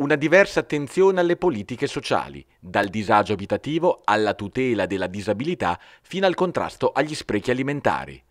una diversa attenzione alle politiche sociali, dal disagio abitativo alla tutela della disabilità fino al contrasto agli sprechi alimentari.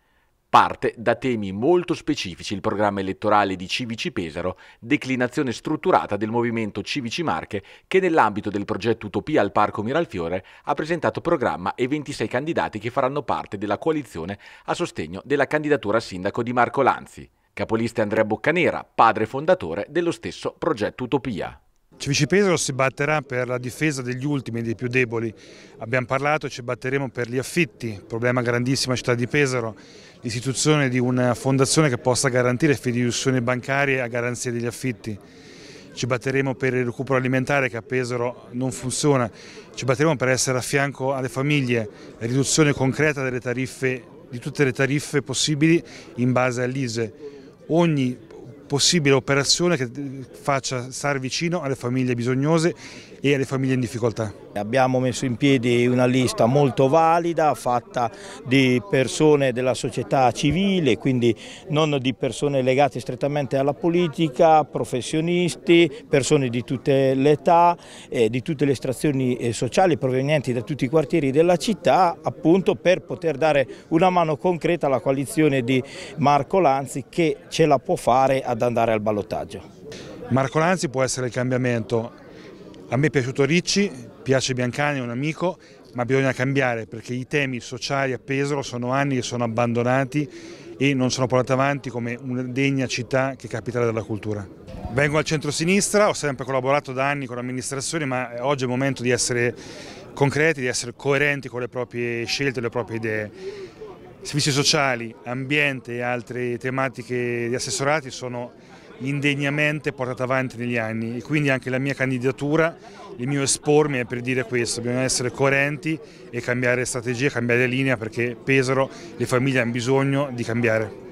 Parte da temi molto specifici il programma elettorale di Civici Pesaro, declinazione strutturata del movimento Civici Marche, che nell'ambito del progetto Utopia al Parco Miralfiore ha presentato programma e 26 candidati che faranno parte della coalizione a sostegno della candidatura a sindaco di Marco Lanzi. Capolista Andrea Boccanera, padre fondatore dello stesso progetto Utopia. Civici Pesaro si batterà per la difesa degli ultimi e dei più deboli. Abbiamo parlato e ci batteremo per gli affitti, problema grandissimo a città di Pesaro, l'istituzione di una fondazione che possa garantire fiduzioni bancarie a garanzia degli affitti. Ci batteremo per il recupero alimentare che a Pesaro non funziona, ci batteremo per essere a fianco alle famiglie, riduzione concreta delle tariffe, di tutte le tariffe possibili in base all'ISE oni possibile operazione che eh, faccia stare vicino alle famiglie bisognose e alle famiglie in difficoltà. Abbiamo messo in piedi una lista molto valida, fatta di persone della società civile, quindi non di persone legate strettamente alla politica, professionisti, persone di tutte le età, eh, di tutte le estrazioni eh, sociali provenienti da tutti i quartieri della città, appunto per poter dare una mano concreta alla coalizione di Marco Lanzi che ce la può fare ad ad andare al ballottaggio. Marco Lanzi può essere il cambiamento. A me è piaciuto Ricci, piace Biancani, è un amico, ma bisogna cambiare perché i temi sociali a Pesaro sono anni che sono abbandonati e non sono portati avanti come una degna città che è capitale della cultura. Vengo al centro-sinistra, ho sempre collaborato da anni con l'amministrazione, ma oggi è il momento di essere concreti, di essere coerenti con le proprie scelte, le proprie idee. Servizi sociali, ambiente e altre tematiche di assessorati sono indegnamente portate avanti negli anni e quindi anche la mia candidatura, il mio espormi è per dire questo, bisogna essere coerenti e cambiare strategia, cambiare linea perché Pesaro, le famiglie hanno bisogno di cambiare.